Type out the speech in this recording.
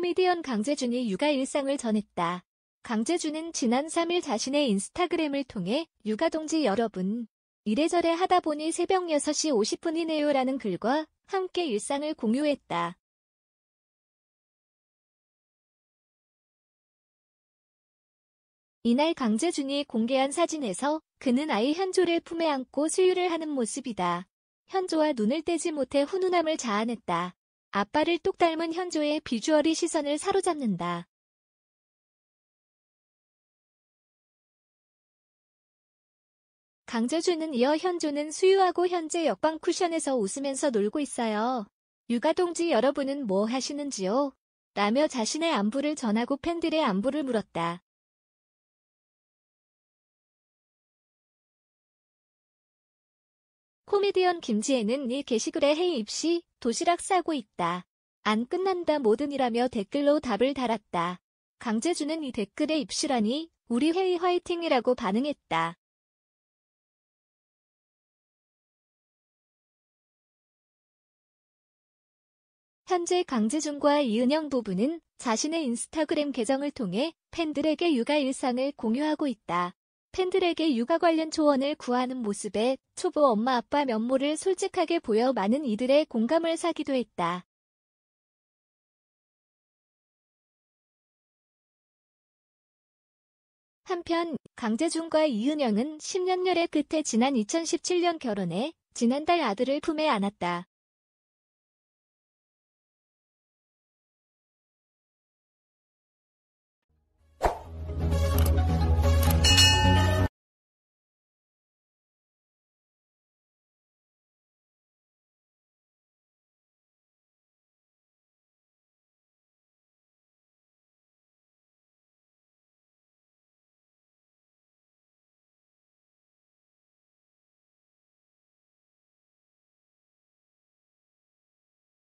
코미디언 강재준이 육아 일상을 전했다. 강재준은 지난 3일 자신의 인스타그램을 통해 육아 동지 여러분 이래저래 하다 보니 새벽 6시 50분이네요라는 글과 함께 일상을 공유했다. 이날 강재준이 공개한 사진에서 그는 아이 현조를 품에 안고 수유를 하는 모습이다. 현조와 눈을 떼지 못해 훈훈함을 자아냈다. 아빠를 똑 닮은 현조의 비주얼이 시선을 사로잡는다. 강저주는 이어 현조는 수유하고 현재 역방 쿠션에서 웃으면서 놀고 있어요. 육아동지 여러분은 뭐 하시는지요? 라며 자신의 안부를 전하고 팬들의 안부를 물었다. 코미디언 김지혜는 이 게시글에 해이 입시 도시락 싸고 있다. 안 끝난다 모든이라며 댓글로 답을 달았다. 강재준은 이 댓글에 입시라니 우리 회의 화이팅이라고 반응했다. 현재 강재준과 이은영 부부는 자신의 인스타그램 계정을 통해 팬들에게 육아 일상을 공유하고 있다. 팬들에게 육아 관련 조언을 구하는 모습에 초보 엄마 아빠 면모를 솔직하게 보여 많은 이들의 공감을 사기도 했다. 한편 강재중과 이은영은 1 0년열애 끝에 지난 2017년 결혼해 지난달 아들을 품에 안았다.